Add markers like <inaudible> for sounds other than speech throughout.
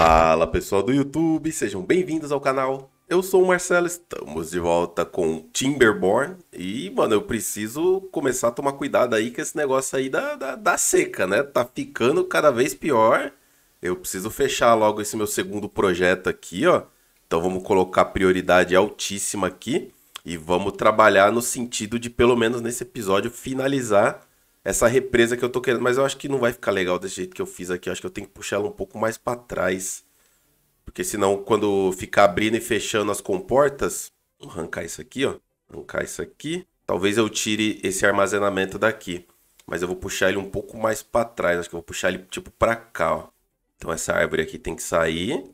Fala pessoal do YouTube, sejam bem-vindos ao canal. Eu sou o Marcelo, estamos de volta com Timberborn e, mano, eu preciso começar a tomar cuidado aí com esse negócio aí da, da, da seca, né? Tá ficando cada vez pior. Eu preciso fechar logo esse meu segundo projeto aqui, ó. Então vamos colocar prioridade altíssima aqui e vamos trabalhar no sentido de, pelo menos nesse episódio, finalizar essa represa que eu tô querendo. Mas eu acho que não vai ficar legal desse jeito que eu fiz aqui. Eu acho que eu tenho que puxar ela um pouco mais para trás. Porque senão, quando ficar abrindo e fechando as comportas. Vou arrancar isso aqui, ó. Arrancar isso aqui. Talvez eu tire esse armazenamento daqui. Mas eu vou puxar ele um pouco mais para trás. Acho que eu vou puxar ele tipo para cá, ó. Então essa árvore aqui tem que sair.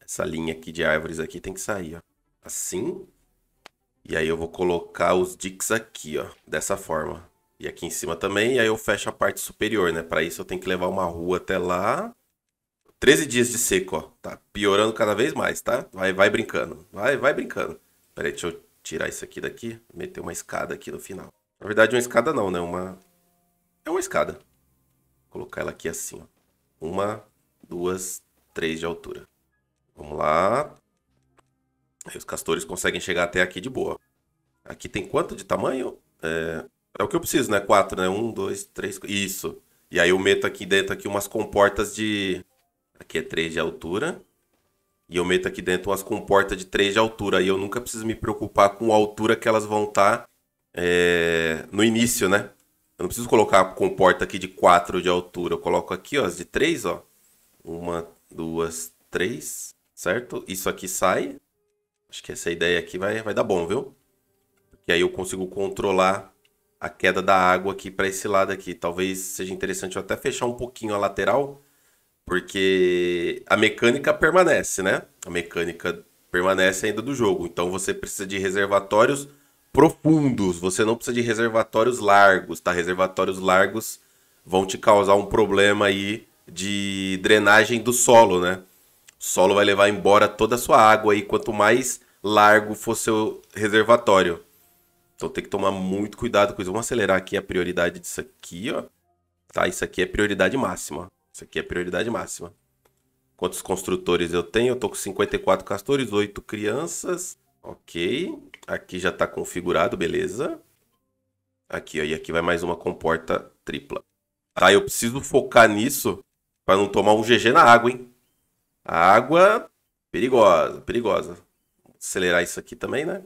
Essa linha aqui de árvores aqui tem que sair, ó. Assim. E aí eu vou colocar os dicks aqui, ó. Dessa forma. E aqui em cima também, e aí eu fecho a parte superior, né? Para isso eu tenho que levar uma rua até lá. 13 dias de seco, ó. Tá piorando cada vez mais, tá? Vai, vai brincando. Vai, vai brincando. Peraí, deixa eu tirar isso aqui daqui. Meter uma escada aqui no final. Na verdade, uma escada não, né? Uma... É uma escada. Vou colocar ela aqui assim, ó. Uma, duas, três de altura. Vamos lá. Aí os castores conseguem chegar até aqui de boa. Aqui tem quanto de tamanho? É... É o que eu preciso, né? Quatro, né? Um, dois, três, isso. E aí eu meto aqui dentro aqui umas comportas de... Aqui é três de altura. E eu meto aqui dentro umas comportas de três de altura. E eu nunca preciso me preocupar com a altura que elas vão estar tá, é... no início, né? Eu não preciso colocar a comporta aqui de quatro de altura. Eu coloco aqui, ó, as de três, ó. Uma, duas, três, certo? Isso aqui sai. Acho que essa ideia aqui vai, vai dar bom, viu? E aí eu consigo controlar a queda da água aqui para esse lado aqui. Talvez seja interessante eu até fechar um pouquinho a lateral, porque a mecânica permanece, né? A mecânica permanece ainda do jogo. Então você precisa de reservatórios profundos, você não precisa de reservatórios largos, tá? Reservatórios largos vão te causar um problema aí de drenagem do solo, né? O solo vai levar embora toda a sua água aí quanto mais largo for seu reservatório. Então tem que tomar muito cuidado com isso. Vamos acelerar aqui a prioridade disso aqui, ó. Tá, isso aqui é prioridade máxima. Isso aqui é prioridade máxima. Quantos construtores eu tenho? Eu tô com 54 castores, 8 crianças. Ok. Aqui já tá configurado, beleza. Aqui, ó. E aqui vai mais uma comporta tripla. Tá, eu preciso focar nisso para não tomar um GG na água, hein? A água perigosa, perigosa. acelerar isso aqui também, né?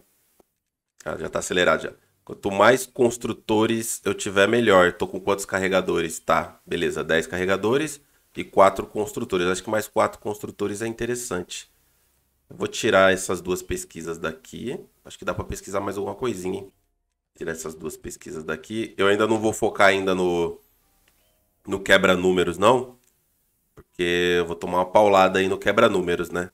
Ah, já tá acelerado já. Quanto mais construtores eu tiver, melhor. Tô com quantos carregadores? Tá, beleza. 10 carregadores e 4 construtores. Acho que mais 4 construtores é interessante. Eu vou tirar essas duas pesquisas daqui. Acho que dá para pesquisar mais alguma coisinha, hein? Tirar essas duas pesquisas daqui. Eu ainda não vou focar ainda no, no quebra-números, não. Porque eu vou tomar uma paulada aí no quebra-números, né?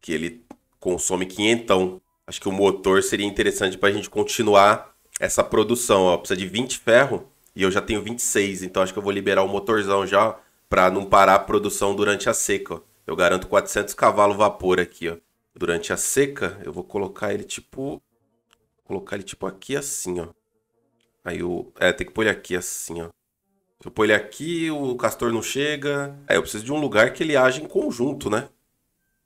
Que ele consome quinhentão acho que o motor seria interessante para a gente continuar essa produção. Ó. Precisa de 20 ferro e eu já tenho 26, então acho que eu vou liberar o motorzão já para não parar a produção durante a seca. Ó. Eu garanto 400 cavalos vapor aqui, ó. Durante a seca, eu vou colocar ele tipo colocar ele tipo aqui assim, ó. Aí o é, tem que pôr ele aqui assim, ó. Se eu pôr ele aqui, o castor não chega. Aí é, eu preciso de um lugar que ele age em conjunto, né?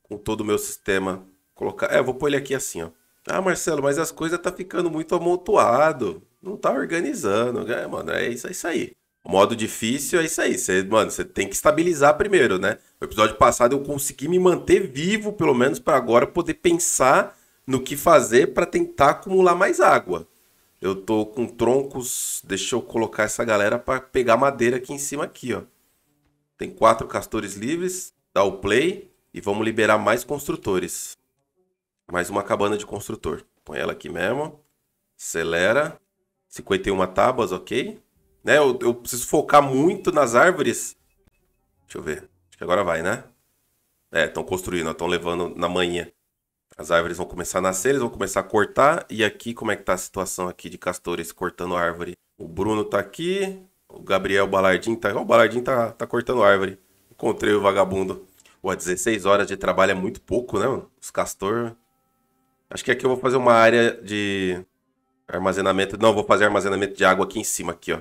Com todo o meu sistema Colocar, é, vou pôr ele aqui assim, ó. Ah, Marcelo, mas as coisas tá ficando muito amontoado. Não tá organizando. É, mano, é isso, é isso aí. O modo difícil é isso aí. Você, mano, você tem que estabilizar primeiro, né? O episódio passado eu consegui me manter vivo, pelo menos para agora poder pensar no que fazer para tentar acumular mais água. Eu tô com troncos. Deixa eu colocar essa galera para pegar madeira aqui em cima aqui, ó. Tem quatro castores livres. Dá o play e vamos liberar mais construtores mais uma cabana de construtor. Põe ela aqui mesmo. Acelera. 51 tábuas, ok. Né, eu, eu preciso focar muito nas árvores. Deixa eu ver. Acho que agora vai, né? É, estão construindo, estão levando na manhã. As árvores vão começar a nascer, eles vão começar a cortar. E aqui, como é que tá a situação aqui de castores cortando árvore? O Bruno tá aqui, o Gabriel Balardim tá... o Balardim tá, tá cortando árvore. Encontrei o vagabundo. Pô, 16 horas de trabalho é muito pouco, né? Os castores Acho que aqui eu vou fazer uma área de armazenamento. Não, vou fazer armazenamento de água aqui em cima, aqui, ó.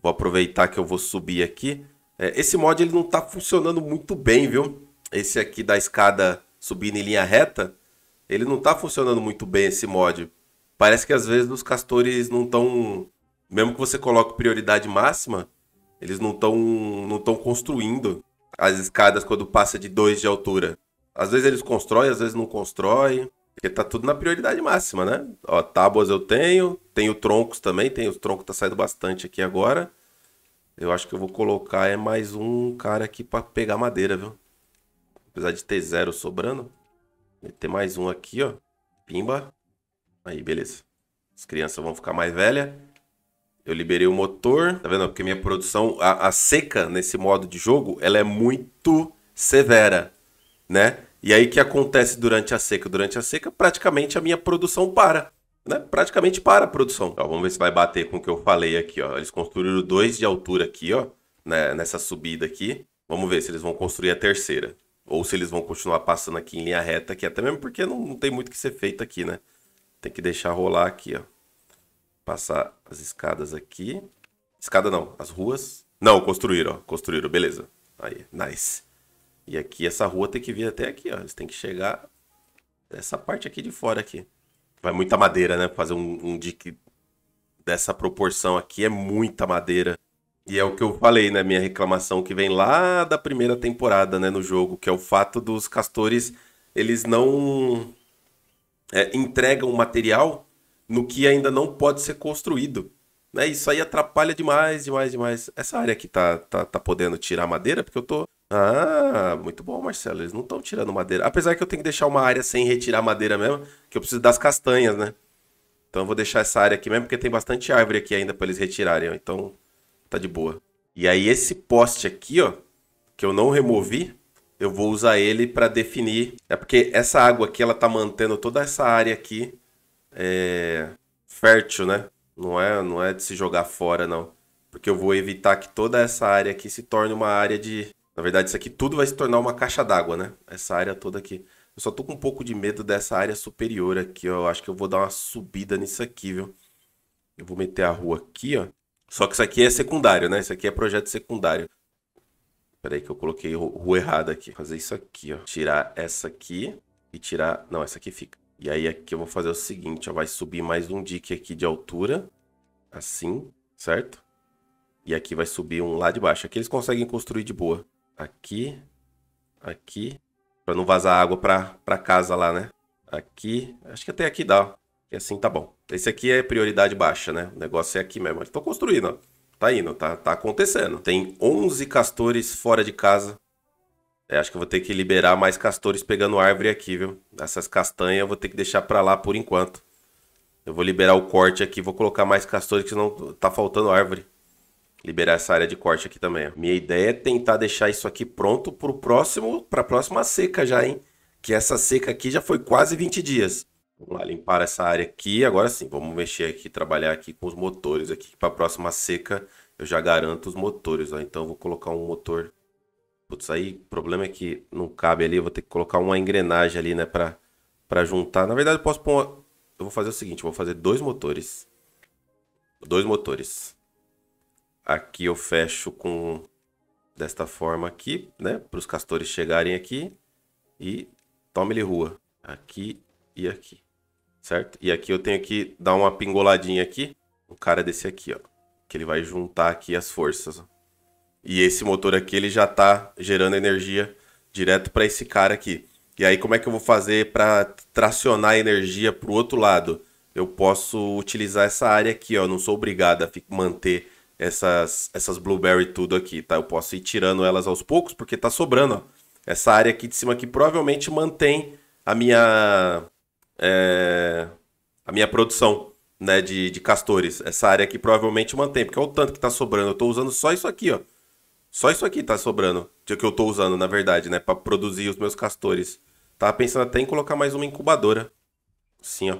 Vou aproveitar que eu vou subir aqui. É, esse mod ele não está funcionando muito bem, viu? Esse aqui da escada subindo em linha reta, ele não está funcionando muito bem esse mod. Parece que às vezes os castores não estão... Mesmo que você coloque prioridade máxima, eles não estão não tão construindo as escadas quando passa de 2 de altura. Às vezes eles constroem, às vezes não constroem. Porque tá tudo na prioridade máxima, né? Ó, tábuas eu tenho, tenho troncos também, tenho os troncos tá saindo bastante aqui agora. Eu acho que eu vou colocar é mais um cara aqui para pegar madeira, viu? Apesar de ter zero sobrando, ter mais um aqui, ó. Pimba. Aí, beleza. As crianças vão ficar mais velhas. Eu liberei o motor, tá vendo? Porque minha produção, a, a seca nesse modo de jogo, ela é muito severa, né? E aí o que acontece durante a seca? Durante a seca, praticamente a minha produção para. Né? Praticamente para a produção. Ó, vamos ver se vai bater com o que eu falei aqui. Ó. Eles construíram dois de altura aqui, ó, né? nessa subida aqui. Vamos ver se eles vão construir a terceira. Ou se eles vão continuar passando aqui em linha reta aqui. Até mesmo porque não, não tem muito que ser feito aqui, né? Tem que deixar rolar aqui, ó. Passar as escadas aqui. Escada não, as ruas. Não, construíram, ó. Construíram, beleza. Aí, nice. E aqui essa rua tem que vir até aqui, ó. Eles têm que chegar essa parte aqui de fora aqui. Vai muita madeira, né? Fazer um, um dique dessa proporção aqui é muita madeira. E é o que eu falei, né? Minha reclamação que vem lá da primeira temporada, né? No jogo, que é o fato dos castores, eles não é, entregam material no que ainda não pode ser construído. Né? Isso aí atrapalha demais, demais, demais. Essa área aqui tá, tá, tá podendo tirar madeira, porque eu tô ah, muito bom, Marcelo. Eles não estão tirando madeira. Apesar que eu tenho que deixar uma área sem retirar madeira mesmo, que eu preciso das castanhas, né? Então eu vou deixar essa área aqui mesmo, porque tem bastante árvore aqui ainda para eles retirarem. Ó. Então tá de boa. E aí esse poste aqui, ó, que eu não removi, eu vou usar ele para definir. É porque essa água aqui, ela tá mantendo toda essa área aqui é... fértil, né? Não é, não é de se jogar fora, não. Porque eu vou evitar que toda essa área aqui se torne uma área de, na verdade, isso aqui tudo vai se tornar uma caixa d'água, né? Essa área toda aqui. Eu só tô com um pouco de medo dessa área superior aqui, ó. Eu acho que eu vou dar uma subida nisso aqui, viu? Eu vou meter a rua aqui, ó. Só que isso aqui é secundário, né? Isso aqui é projeto secundário. Peraí que eu coloquei rua errada aqui. Vou fazer isso aqui, ó. Tirar essa aqui e tirar... Não, essa aqui fica. E aí aqui eu vou fazer o seguinte, ó. Vai subir mais um dique aqui de altura. Assim, certo? E aqui vai subir um lá de baixo. Aqui eles conseguem construir de boa aqui, aqui, para não vazar água para casa lá, né? Aqui, acho que até aqui dá, e assim tá bom. Esse aqui é prioridade baixa, né? O negócio é aqui mesmo. Eles estão construindo, ó. Tá indo, tá, tá acontecendo. Tem 11 castores fora de casa. É, acho que eu vou ter que liberar mais castores pegando árvore aqui, viu? Essas castanhas eu vou ter que deixar pra lá por enquanto. Eu vou liberar o corte aqui, vou colocar mais castores, que senão tá faltando árvore liberar essa área de corte aqui também. Minha ideia é tentar deixar isso aqui pronto para próximo, para a próxima seca já, hein? Que essa seca aqui já foi quase 20 dias. Vamos lá, limpar essa área aqui. Agora sim, vamos mexer aqui, trabalhar aqui com os motores aqui. Para a próxima seca, eu já garanto os motores. Ó. Então, eu vou colocar um motor. Putz, aí o problema é que não cabe ali. Eu vou ter que colocar uma engrenagem ali, né? Para pra juntar. Na verdade, eu posso pôr... Uma... Eu vou fazer o seguinte, vou fazer dois motores. Dois motores. Aqui eu fecho com desta forma aqui, né? Para os castores chegarem aqui e tome-lhe rua. Aqui e aqui, certo? E aqui eu tenho que dar uma pingoladinha aqui. O cara desse aqui, ó. Que ele vai juntar aqui as forças. Ó. E esse motor aqui, ele já tá gerando energia direto para esse cara aqui. E aí como é que eu vou fazer para tracionar a energia para o outro lado? Eu posso utilizar essa área aqui, ó. Eu não sou obrigado a manter essas, essas blueberry tudo aqui, tá? Eu posso ir tirando elas aos poucos, porque tá sobrando, ó. Essa área aqui de cima que provavelmente mantém a minha... É, a minha produção, né, de, de castores. Essa área aqui provavelmente mantém, porque olha o tanto que tá sobrando. Eu tô usando só isso aqui, ó. Só isso aqui tá sobrando, que eu tô usando, na verdade, né, para produzir os meus castores. Tava pensando até em colocar mais uma incubadora. Assim, ó.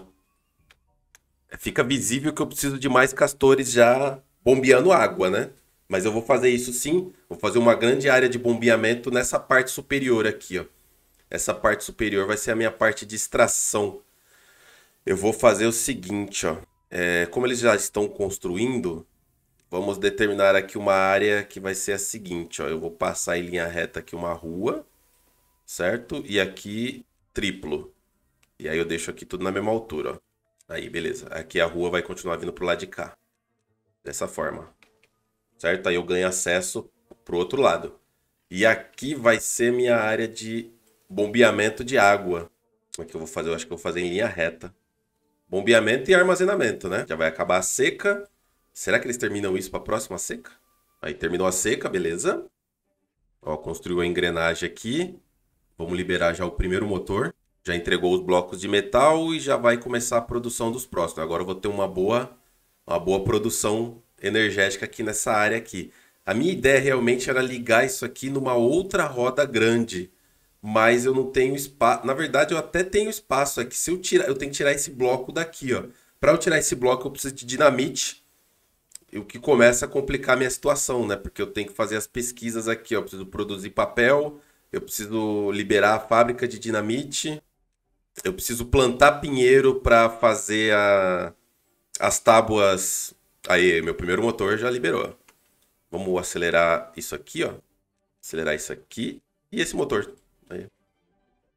Fica visível que eu preciso de mais castores já bombeando água, né? Mas eu vou fazer isso sim, vou fazer uma grande área de bombeamento nessa parte superior aqui, ó. Essa parte superior vai ser a minha parte de extração. Eu vou fazer o seguinte, ó. É, como eles já estão construindo, vamos determinar aqui uma área que vai ser a seguinte, ó. Eu vou passar em linha reta aqui uma rua, certo? E aqui triplo. E aí eu deixo aqui tudo na mesma altura, ó. Aí, beleza. Aqui a rua vai continuar vindo pro lado de cá. Dessa forma. Certo? Aí eu ganho acesso pro outro lado. E aqui vai ser minha área de bombeamento de água. Como é que eu vou fazer? Eu acho que eu vou fazer em linha reta. Bombeamento e armazenamento, né? Já vai acabar a seca. Será que eles terminam isso para a próxima seca? Aí terminou a seca, beleza. Ó, construiu a engrenagem aqui. Vamos liberar já o primeiro motor. Já entregou os blocos de metal e já vai começar a produção dos próximos. Agora eu vou ter uma boa uma boa produção energética aqui nessa área aqui. A minha ideia realmente era ligar isso aqui numa outra roda grande, mas eu não tenho espaço. Na verdade, eu até tenho espaço aqui. Se eu tirar, eu tenho que tirar esse bloco daqui, ó. Para eu tirar esse bloco, eu preciso de dinamite, o que começa a complicar a minha situação, né? Porque eu tenho que fazer as pesquisas aqui, ó. Eu preciso produzir papel, eu preciso liberar a fábrica de dinamite, eu preciso plantar pinheiro para fazer a as tábuas. Aí, meu primeiro motor já liberou. Vamos acelerar isso aqui, ó. Acelerar isso aqui. E esse motor. Aí.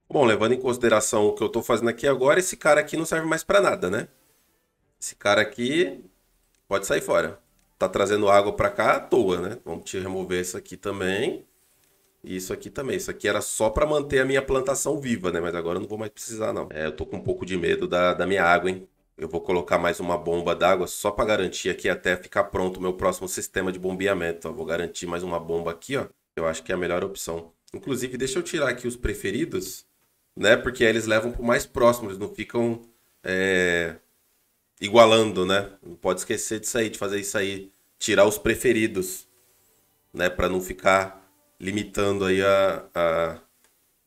Bom, levando em consideração o que eu estou fazendo aqui agora, esse cara aqui não serve mais para nada, né? Esse cara aqui pode sair fora. Tá trazendo água para cá à toa, né? Vamos te remover isso aqui também. E isso aqui também. Isso aqui era só para manter a minha plantação viva, né? Mas agora eu não vou mais precisar, não. É, eu tô com um pouco de medo da, da minha água, hein? Eu vou colocar mais uma bomba d'água só para garantir aqui até ficar pronto o meu próximo sistema de bombeamento. Vou garantir mais uma bomba aqui, ó. Eu acho que é a melhor opção. Inclusive, deixa eu tirar aqui os preferidos, né? Porque aí eles levam para o mais próximo, eles não ficam é... igualando, né? Não pode esquecer disso aí, de fazer isso aí. Tirar os preferidos, né? Para não ficar limitando aí a, a,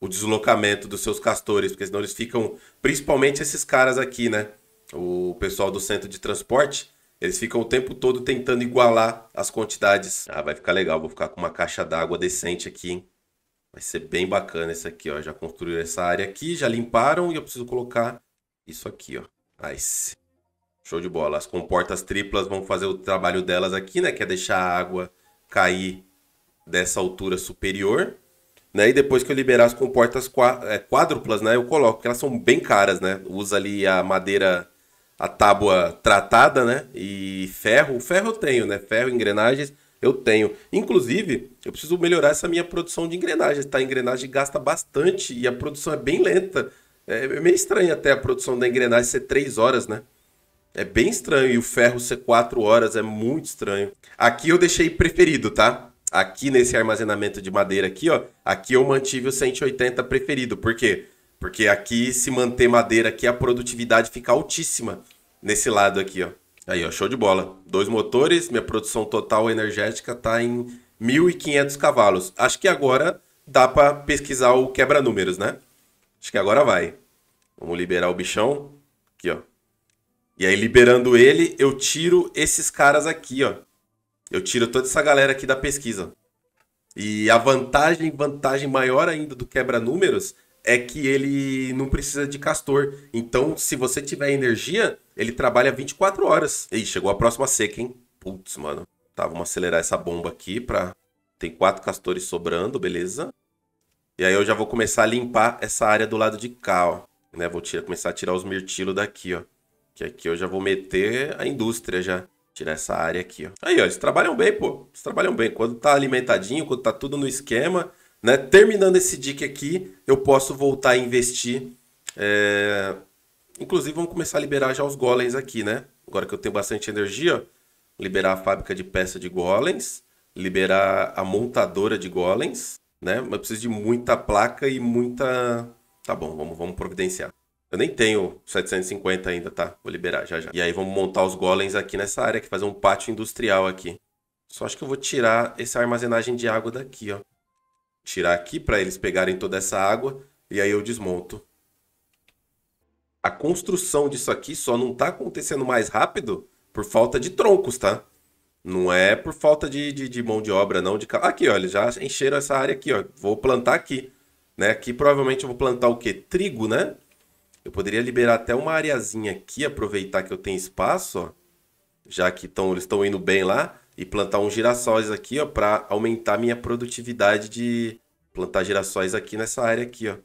o deslocamento dos seus castores, porque senão eles ficam, principalmente esses caras aqui, né? o pessoal do centro de transporte, eles ficam o tempo todo tentando igualar as quantidades. Ah, vai ficar legal, vou ficar com uma caixa d'água decente aqui, hein? Vai ser bem bacana isso aqui, ó. Já construíram essa área aqui, já limparam e eu preciso colocar isso aqui, ó. Nice. Show de bola. As comportas triplas vão fazer o trabalho delas aqui, né? Que é deixar a água cair dessa altura superior. Né? E depois que eu liberar as comportas quadruplas, é, né? Eu coloco, porque elas são bem caras, né? Usa ali a madeira a tábua tratada, né? E ferro, ferro eu tenho, né? Ferro, engrenagens eu tenho. Inclusive, eu preciso melhorar essa minha produção de engrenagens, tá? A engrenagem gasta bastante e a produção é bem lenta. É, é meio estranho até a produção da engrenagem ser 3 horas, né? É bem estranho. E o ferro ser 4 horas é muito estranho. Aqui eu deixei preferido, tá? Aqui nesse armazenamento de madeira aqui, ó. Aqui eu mantive o 180 preferido. Por quê? Porque aqui, se manter madeira aqui, a produtividade fica altíssima nesse lado aqui, ó. Aí, ó, show de bola. Dois motores, minha produção total energética tá em 1.500 cavalos. Acho que agora dá para pesquisar o quebra-números, né? Acho que agora vai. Vamos liberar o bichão. Aqui, ó. E aí, liberando ele, eu tiro esses caras aqui, ó. Eu tiro toda essa galera aqui da pesquisa. E a vantagem, vantagem maior ainda do quebra-números é que ele não precisa de castor. Então, se você tiver energia, ele trabalha 24 horas. Ei, chegou a próxima seca, hein? Putz, mano. Tá, vamos acelerar essa bomba aqui pra... Tem quatro castores sobrando, beleza? E aí eu já vou começar a limpar essa área do lado de cá, ó. Né? Vou tirar, começar a tirar os mirtilos daqui, ó. Que aqui eu já vou meter a indústria já. Tirar essa área aqui, ó. Aí, ó, eles trabalham bem, pô. Eles trabalham bem. Quando tá alimentadinho, quando tá tudo no esquema, né? Terminando esse dica aqui, eu posso voltar a investir. É... Inclusive, vamos começar a liberar já os golems aqui, né? Agora que eu tenho bastante energia, liberar a fábrica de peça de golems, liberar a montadora de golems, né? Mas eu preciso de muita placa e muita... Tá bom, vamos, vamos providenciar. Eu nem tenho 750 ainda, tá? Vou liberar já já. E aí vamos montar os golems aqui nessa área, que fazer um pátio industrial aqui. Só acho que eu vou tirar essa armazenagem de água daqui, ó tirar aqui para eles pegarem toda essa água e aí eu desmonto. A construção disso aqui só não está acontecendo mais rápido por falta de troncos, tá? Não é por falta de, de, de mão de obra, não. De... Aqui, olha, já encheram essa área aqui, ó. Vou plantar aqui. Né? Aqui provavelmente eu vou plantar o quê? Trigo, né? Eu poderia liberar até uma areazinha aqui, aproveitar que eu tenho espaço, ó. Já que tão, eles estão indo bem lá e plantar uns girassóis aqui, ó, para aumentar minha produtividade de plantar girassóis aqui nessa área aqui, ó.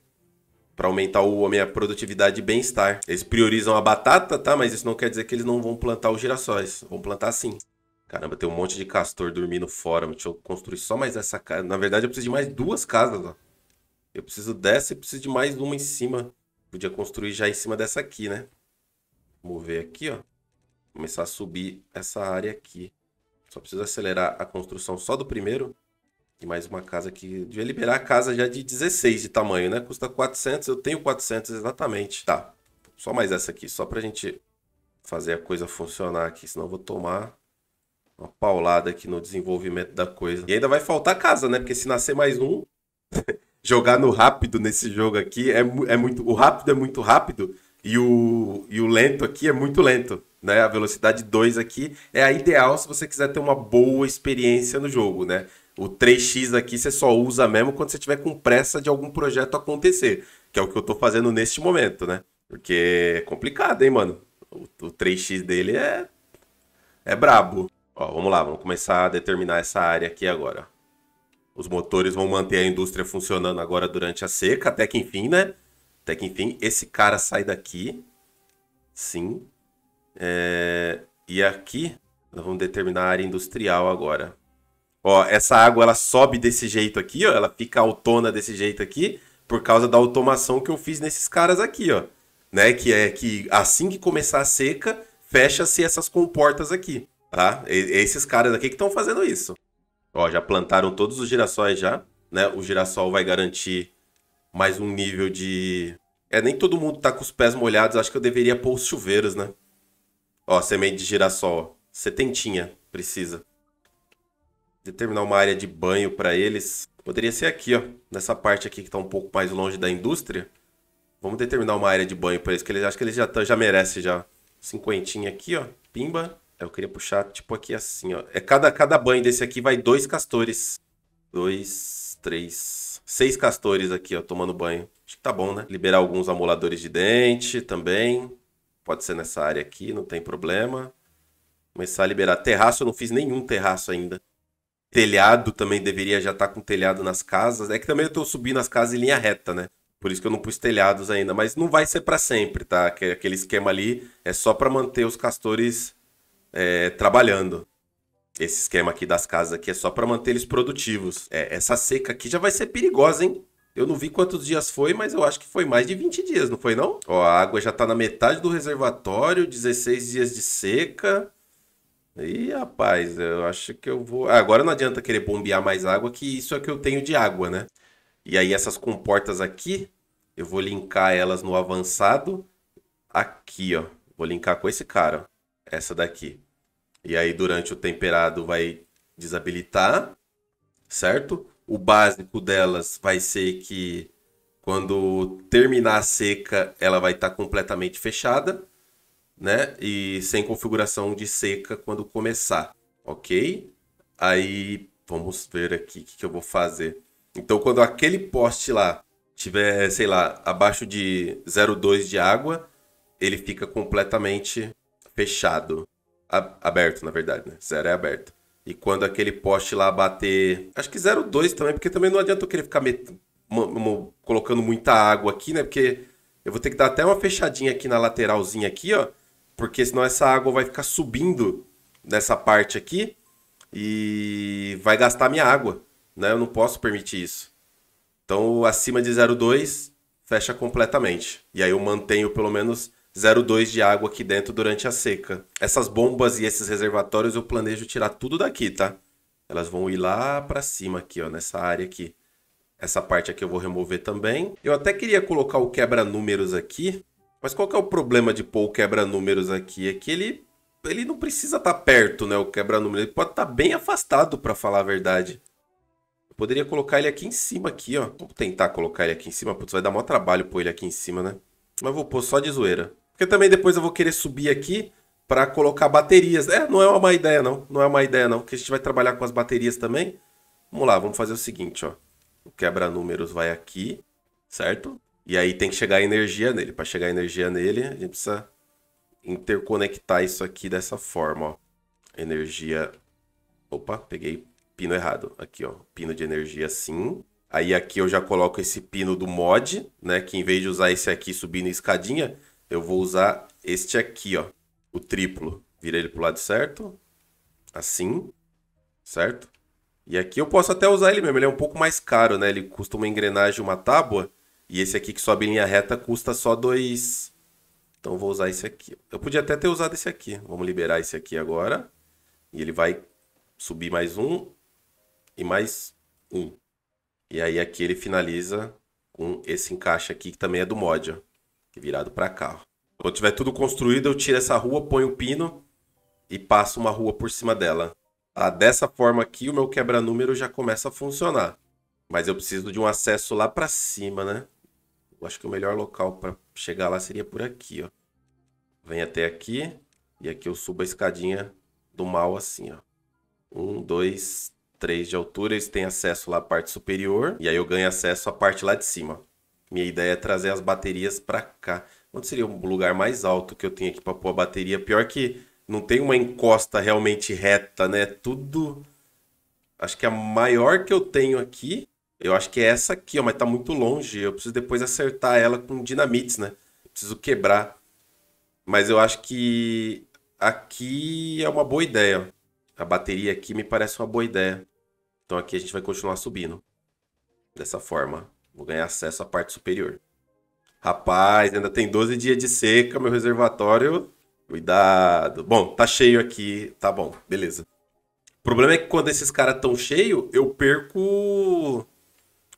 Para aumentar o, a minha produtividade e bem-estar. Eles priorizam a batata, tá? Mas isso não quer dizer que eles não vão plantar os girassóis. Vão plantar sim. Caramba, tem um monte de castor dormindo fora. Deixa eu construir só mais essa casa. Na verdade, eu preciso de mais duas casas, ó. Eu preciso dessa e preciso de mais uma em cima. Podia construir já em cima dessa aqui, né? ver aqui, ó. Começar a subir essa área aqui. Só precisa acelerar a construção só do primeiro. E mais uma casa aqui. Devia liberar a casa já de 16 de tamanho, né? Custa 400, eu tenho 400 exatamente. Tá, só mais essa aqui, só pra gente fazer a coisa funcionar aqui. Senão eu vou tomar uma paulada aqui no desenvolvimento da coisa. E ainda vai faltar casa, né? Porque se nascer mais um, <laughs> jogar no rápido nesse jogo aqui é, é muito... O rápido é muito rápido e o, e o lento aqui é muito lento. Né? A velocidade 2 aqui é a ideal se você quiser ter uma boa experiência no jogo. Né? O 3x aqui você só usa mesmo quando você tiver com pressa de algum projeto acontecer. Que é o que eu estou fazendo neste momento, né? Porque é complicado, hein, mano? O, o 3x dele é. É brabo. Ó, vamos lá, vamos começar a determinar essa área aqui agora. Os motores vão manter a indústria funcionando agora durante a seca, até que enfim, né? Até que enfim, esse cara sai daqui. Sim. É... E aqui, nós vamos determinar a área industrial agora. Ó, essa água ela sobe desse jeito aqui, ó. Ela fica autona desse jeito aqui. Por causa da automação que eu fiz nesses caras aqui, ó. Né? Que é que assim que começar a seca, fecha-se essas comportas aqui. Tá? E esses caras aqui que estão fazendo isso. Ó, já plantaram todos os girassóis já. Né? O girassol vai garantir mais um nível de. É, nem todo mundo tá com os pés molhados, acho que eu deveria pôr os chuveiros, né? Ó, semente de girassol. Setentinha, precisa. Determinar uma área de banho para eles. Poderia ser aqui, ó. Nessa parte aqui que tá um pouco mais longe da indústria. Vamos determinar uma área de banho para eles, que eles acho que eles já, tá, já merece já. Cinquentinha aqui, ó. Pimba. Eu queria puxar, tipo, aqui assim, ó. É cada, cada banho desse aqui vai dois castores dois, três, seis castores aqui, ó, tomando banho. Acho que tá bom, né? Liberar alguns amoladores de dente também. Pode ser nessa área aqui, não tem problema. Começar a liberar. Terraço, eu não fiz nenhum terraço ainda. Telhado também deveria já estar tá com telhado nas casas. É que também eu tô subindo as casas em linha reta, né? Por isso que eu não pus telhados ainda. Mas não vai ser para sempre, tá? Aquele esquema ali é só para manter os castores é, trabalhando. Esse esquema aqui das casas aqui é só para manter eles produtivos. É, essa seca aqui já vai ser perigosa, hein? Eu não vi quantos dias foi, mas eu acho que foi mais de 20 dias, não foi não? Ó, a água já tá na metade do reservatório, 16 dias de seca. Ih, rapaz, eu acho que eu vou... Ah, agora não adianta querer bombear mais água, que isso é que eu tenho de água, né? E aí essas comportas aqui, eu vou linkar elas no avançado aqui, ó. Vou linkar com esse cara, ó. Essa daqui. E aí, durante o temperado, vai desabilitar, certo? O básico delas vai ser que quando terminar a seca, ela vai estar tá completamente fechada, né? E sem configuração de seca quando começar, ok? Aí, vamos ver aqui o que, que eu vou fazer. Então, quando aquele poste lá tiver, sei lá, abaixo de 0,2 de água, ele fica completamente fechado aberto, na verdade, né? Zero é aberto. E quando aquele poste lá bater. Acho que 0,2 também, porque também não adianta eu querer ficar met... colocando muita água aqui, né? Porque eu vou ter que dar até uma fechadinha aqui na lateralzinha aqui, ó. Porque senão essa água vai ficar subindo nessa parte aqui e vai gastar minha água, né? Eu não posso permitir isso. Então, acima de 0,2, fecha completamente. E aí eu mantenho pelo menos 0,2 de água aqui dentro durante a seca. Essas bombas e esses reservatórios eu planejo tirar tudo daqui, tá? Elas vão ir lá para cima aqui, ó, nessa área aqui. Essa parte aqui eu vou remover também. Eu até queria colocar o quebra-números aqui, mas qual que é o problema de pôr o quebra-números aqui? É que ele, ele não precisa estar tá perto, né, o quebra-números. Ele pode estar tá bem afastado, para falar a verdade. Eu poderia colocar ele aqui em cima, aqui, ó. Vamos tentar colocar ele aqui em cima. Putz, vai dar maior trabalho pôr ele aqui em cima, né? Mas vou pôr só de zoeira. Porque também depois eu vou querer subir aqui para colocar baterias. É, não é uma má ideia não, não é uma má ideia não, que a gente vai trabalhar com as baterias também. Vamos lá, vamos fazer o seguinte, ó. O quebra números vai aqui, certo? E aí tem que chegar energia nele. Para chegar energia nele, a gente precisa interconectar isso aqui dessa forma, ó. Energia Opa, peguei pino errado. Aqui, ó. Pino de energia assim. Aí aqui eu já coloco esse pino do mod, né? Que em vez de usar esse aqui subindo escadinha, eu vou usar este aqui, ó. O triplo. Vira ele pro lado certo. Assim. Certo? E aqui eu posso até usar ele mesmo. Ele é um pouco mais caro, né? Ele custa uma engrenagem uma tábua. E esse aqui que sobe em linha reta custa só dois... Então vou usar esse aqui. Eu podia até ter usado esse aqui. Vamos liberar esse aqui agora. E ele vai subir mais um e mais um. E aí aqui ele finaliza com esse encaixe aqui que também é do mod. Ó virado para cá. Quando tiver tudo construído, eu tiro essa rua, ponho o pino e passo uma rua por cima dela. Ah, dessa forma aqui, o meu quebra-número já começa a funcionar. Mas eu preciso de um acesso lá para cima, né? Eu acho que o melhor local para chegar lá seria por aqui, ó. Vem até aqui e aqui eu subo a escadinha do mal assim, ó. Um, dois, três de altura, eles têm acesso lá à parte superior. E aí eu ganho acesso à parte lá de cima. Minha ideia é trazer as baterias para cá. Onde seria o lugar mais alto que eu tenho aqui para pôr a bateria? Pior que não tem uma encosta realmente reta, né? Tudo. Acho que a maior que eu tenho aqui, eu acho que é essa aqui, ó, mas tá muito longe. Eu preciso depois acertar ela com dinamites, né? Preciso quebrar. Mas eu acho que aqui é uma boa ideia. A bateria aqui me parece uma boa ideia. Então aqui a gente vai continuar subindo. Dessa forma. Vou ganhar acesso à parte superior. Rapaz, ainda tem 12 dias de seca, meu reservatório. Cuidado. Bom, tá cheio aqui. Tá bom, beleza. O problema é que quando esses caras tão cheio, eu perco.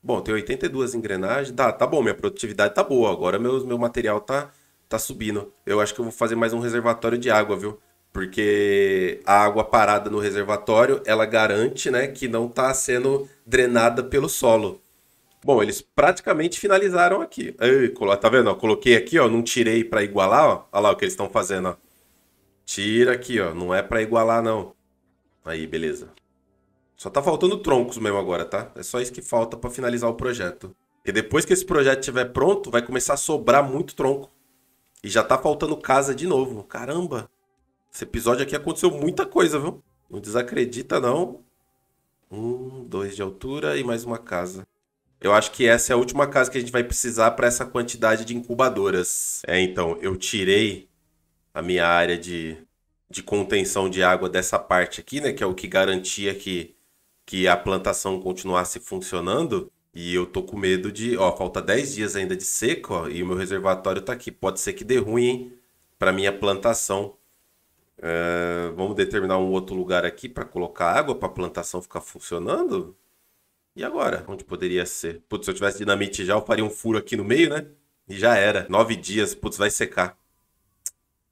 Bom, tem 82 engrenagens. Tá, tá bom, minha produtividade tá boa. Agora meu, meu material tá, tá subindo. Eu acho que eu vou fazer mais um reservatório de água, viu? Porque a água parada no reservatório, ela garante né, que não tá sendo drenada pelo solo. Bom, eles praticamente finalizaram aqui. Ei, tá vendo? Ó, coloquei aqui, ó, não tirei para igualar, ó. Olha lá o que eles estão fazendo, ó. Tira aqui, ó, não é para igualar não. Aí, beleza. Só tá faltando troncos mesmo agora, tá? É só isso que falta para finalizar o projeto. E depois que esse projeto estiver pronto, vai começar a sobrar muito tronco. E já tá faltando casa de novo. Caramba! Esse episódio aqui aconteceu muita coisa, viu? Não desacredita, não. Um, dois de altura e mais uma casa. Eu acho que essa é a última casa que a gente vai precisar para essa quantidade de incubadoras. É, então, eu tirei a minha área de, de contenção de água dessa parte aqui, né? Que é o que garantia que, que a plantação continuasse funcionando. E eu tô com medo de. Ó, falta 10 dias ainda de seco, ó, e o meu reservatório tá aqui. Pode ser que dê ruim, hein? Pra minha plantação. Uh, vamos determinar um outro lugar aqui para colocar água para a plantação ficar funcionando? E agora? Onde poderia ser? Putz, se eu tivesse dinamite já, eu faria um furo aqui no meio, né? E já era. Nove dias, putz, vai secar.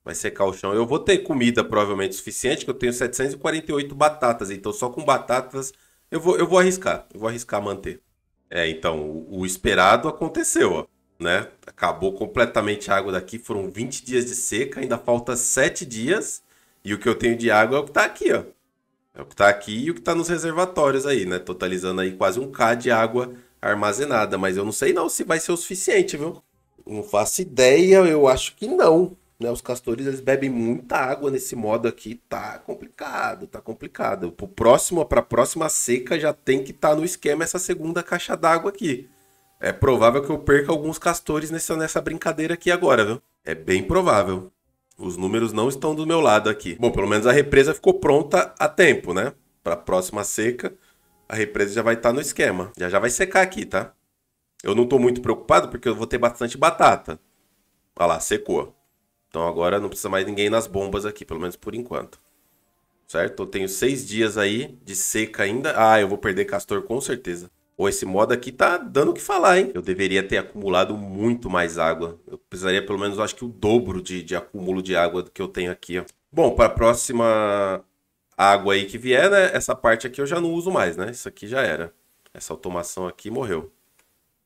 Vai secar o chão. Eu vou ter comida provavelmente suficiente, que eu tenho 748 batatas. Então, só com batatas, eu vou, eu vou arriscar. Eu vou arriscar manter. É, então, o, o esperado aconteceu, ó. Né? Acabou completamente a água daqui. Foram 20 dias de seca, ainda falta 7 dias. E o que eu tenho de água é o que tá aqui, ó. É o que está aqui e o que está nos reservatórios aí, né? Totalizando aí quase um K de água armazenada. Mas eu não sei não se vai ser o suficiente, viu? Não faço ideia, eu acho que não. Né? Os castores eles bebem muita água nesse modo aqui. Tá complicado, tá complicado. Pro próximo, para a próxima seca já tem que estar tá no esquema essa segunda caixa d'água aqui. É provável que eu perca alguns castores nessa, nessa brincadeira aqui agora, viu? É bem provável. Os números não estão do meu lado aqui. Bom, pelo menos a represa ficou pronta a tempo, né? Para a próxima seca, a represa já vai estar tá no esquema. Já já vai secar aqui, tá? Eu não estou muito preocupado porque eu vou ter bastante batata. Olha lá, secou. Então agora não precisa mais ninguém nas bombas aqui, pelo menos por enquanto. Certo? Eu tenho seis dias aí de seca ainda. Ah, eu vou perder castor com certeza. Ou esse modo aqui tá dando o que falar, hein? Eu deveria ter acumulado muito mais água. Eu precisaria pelo menos, acho que o dobro de, de acúmulo de água do que eu tenho aqui, ó. Bom, para a próxima água aí que vier, né? Essa parte aqui eu já não uso mais, né? Isso aqui já era. Essa automação aqui morreu.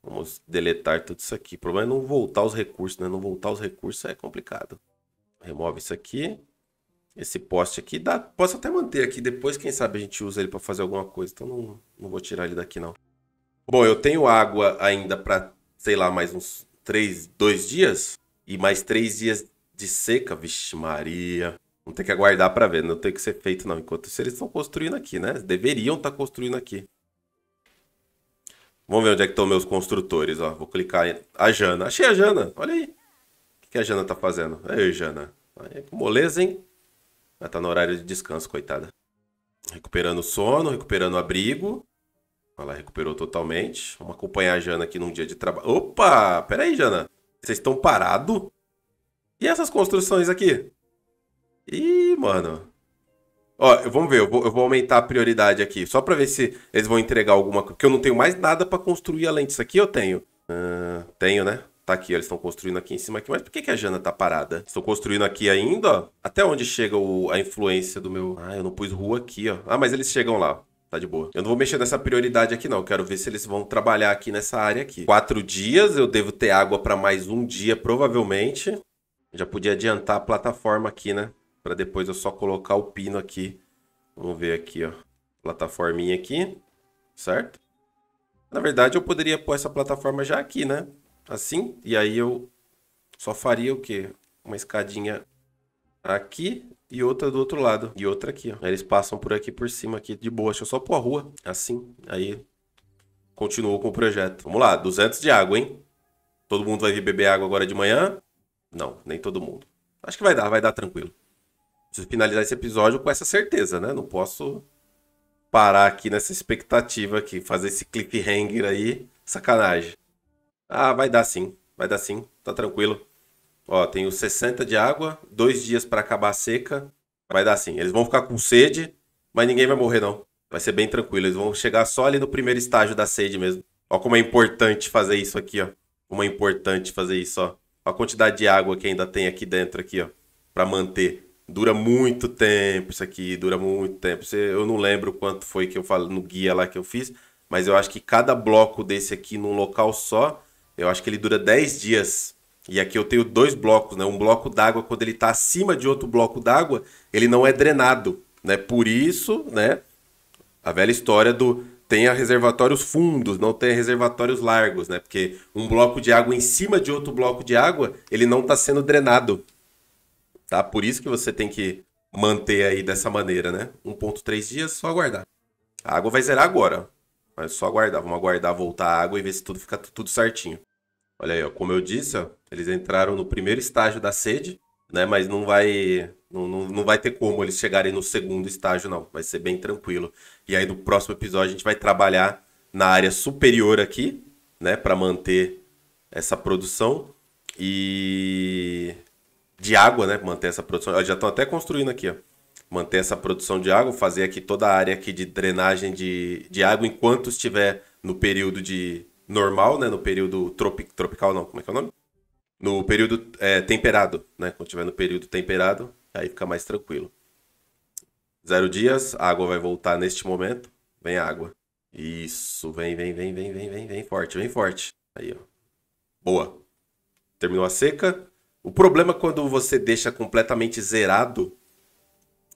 Vamos deletar tudo isso aqui. O problema é não voltar os recursos, né? Não voltar os recursos é complicado. Remove isso aqui. Esse poste aqui dá, posso até manter aqui. Depois, quem sabe, a gente usa ele para fazer alguma coisa. Então, não, não vou tirar ele daqui, não. Bom, eu tenho água ainda para, sei lá, mais uns três, dois dias. E mais três dias de seca, vixe Maria. Não ter que aguardar para ver, não tem que ser feito não. Enquanto isso, eles estão construindo aqui, né? Deveriam estar tá construindo aqui. Vamos ver onde é que estão meus construtores, ó. Vou clicar a Jana. Achei a Jana, olha aí. O que a Jana tá fazendo? Aí, Jana. Aí, moleza, hein? Ela tá no horário de descanso, coitada. Recuperando sono, recuperando abrigo. Ela recuperou totalmente. Vamos acompanhar a Jana aqui num dia de trabalho. Opa! Pera aí, Jana. Vocês estão parados? E essas construções aqui? Ih, mano. Ó, vamos ver. Eu vou, eu vou, aumentar a prioridade aqui. Só pra ver se eles vão entregar alguma coisa. Porque eu não tenho mais nada pra construir além disso aqui. Eu tenho. Ah, tenho, né? Tá aqui, ó, eles estão construindo aqui em cima aqui. Mas por que, que a Jana tá parada? Estou construindo aqui ainda, ó. Até onde chega o, a influência do meu... Ah, eu não pus rua aqui, ó. Ah, mas eles chegam lá tá de boa. Eu não vou mexer nessa prioridade aqui, não. Eu quero ver se eles vão trabalhar aqui nessa área aqui. Quatro dias, eu devo ter água para mais um dia, provavelmente. Já podia adiantar a plataforma aqui, né? Para depois eu só colocar o pino aqui. Vamos ver aqui, ó. Plataforminha aqui, certo? Na verdade, eu poderia pôr essa plataforma já aqui, né? Assim, e aí eu só faria o quê? Uma escadinha aqui e outra do outro lado. E outra aqui, ó. Aí eles passam por aqui por cima aqui de boa. Deixa eu só pôr a rua. Assim. Aí continuou com o projeto. Vamos lá, 200 de água, hein? Todo mundo vai vir beber água agora de manhã? Não, nem todo mundo. Acho que vai dar, vai dar tranquilo. Preciso finalizar esse episódio com essa certeza, né? Não posso parar aqui nessa expectativa aqui, fazer esse cliffhanger aí, sacanagem. Ah, vai dar sim, vai dar sim, tá tranquilo. Ó, tenho 60 de água, dois dias para acabar a seca. Vai dar assim. Eles vão ficar com sede, mas ninguém vai morrer, não. Vai ser bem tranquilo. Eles vão chegar só ali no primeiro estágio da sede mesmo. Ó, como é importante fazer isso aqui, ó. Como é importante fazer isso, ó. A quantidade de água que ainda tem aqui dentro, aqui, ó. Pra manter. Dura muito tempo isso aqui, dura muito tempo. Eu não lembro quanto foi que eu falei no guia lá que eu fiz, mas eu acho que cada bloco desse aqui num local só, eu acho que ele dura 10 dias e aqui eu tenho dois blocos, né? Um bloco d'água, quando ele está acima de outro bloco d'água, ele não é drenado, né? Por isso, né? A velha história do tem reservatórios fundos, não tem reservatórios largos, né? Porque um bloco de água em cima de outro bloco de água, ele não está sendo drenado, tá? Por isso que você tem que manter aí dessa maneira, né? 1.3 dias, só aguardar. A água vai zerar agora, mas só aguardar. Vamos aguardar voltar a água e ver se tudo fica tudo certinho. Olha aí, ó, como eu disse, ó, eles entraram no primeiro estágio da sede, né? Mas não vai, não, não, não vai ter como eles chegarem no segundo estágio, não. Vai ser bem tranquilo. E aí no próximo episódio a gente vai trabalhar na área superior aqui, né? Para manter essa produção e de água, né? Manter essa produção. já estão até construindo aqui, ó. Manter essa produção de água, fazer aqui toda a área aqui de drenagem de, de água enquanto estiver no período de, normal, né? No período tropi tropical, não, como é que é o nome? No período é, temperado, né? Quando tiver no período temperado, aí fica mais tranquilo. Zero dias, a água vai voltar neste momento. Vem água. Isso, vem, vem, vem, vem, vem, vem, vem forte, vem forte. Aí, ó. Boa. Terminou a seca. O problema é quando você deixa completamente zerado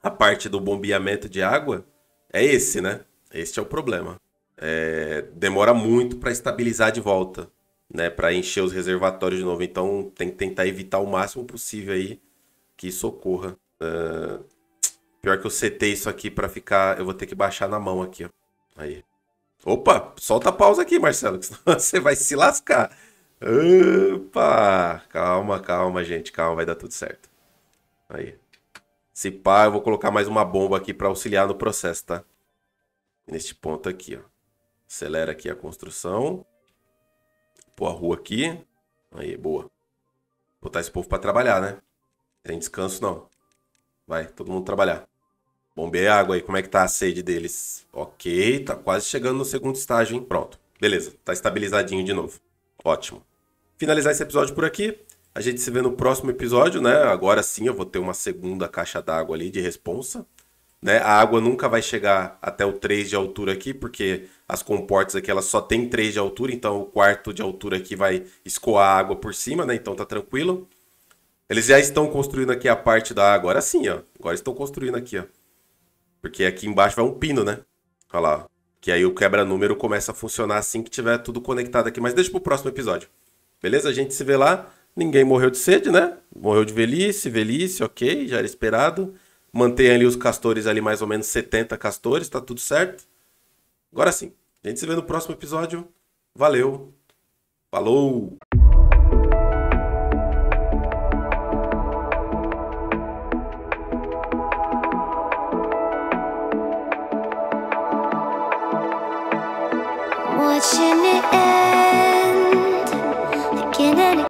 a parte do bombeamento de água é esse, né? Este é o problema é, demora muito para estabilizar de volta, né? Para encher os reservatórios de novo. Então tem que tentar evitar o máximo possível aí que isso ocorra. Uh, pior que eu setei isso aqui para ficar. Eu vou ter que baixar na mão aqui, ó. Aí. Opa, solta a pausa aqui, Marcelo, que <laughs> senão você vai se lascar. Opa! Calma, calma, gente, calma, vai dar tudo certo. Aí. Se pá, eu vou colocar mais uma bomba aqui para auxiliar no processo, tá? Neste ponto aqui, ó. Acelera aqui a construção. Pôr a rua aqui. Aí, boa. Botar esse povo para trabalhar, né? Tem descanso não. Vai, todo mundo trabalhar. Bombei a água aí, como é que tá a sede deles? Ok, tá quase chegando no segundo estágio, hein? Pronto. Beleza, tá estabilizadinho de novo. Ótimo. Finalizar esse episódio por aqui. A gente se vê no próximo episódio, né? Agora sim eu vou ter uma segunda caixa d'água ali de responsa. Né? A água nunca vai chegar até o 3 de altura aqui, porque as comportas aqui elas só tem 3 de altura, então o quarto de altura aqui vai escoar a água por cima, né? Então tá tranquilo. Eles já estão construindo aqui a parte da água. Agora sim, ó. Agora estão construindo aqui, ó. Porque aqui embaixo vai um pino, né? Olha lá. Que aí o quebra-número começa a funcionar assim que tiver tudo conectado aqui. Mas deixa pro próximo episódio. Beleza? A gente se vê lá. Ninguém morreu de sede, né? Morreu de velhice, velhice, ok, já era esperado manter ali os castores ali mais ou menos 70 castores, tá tudo certo? Agora sim. A gente se vê no próximo episódio. Valeu. Falou.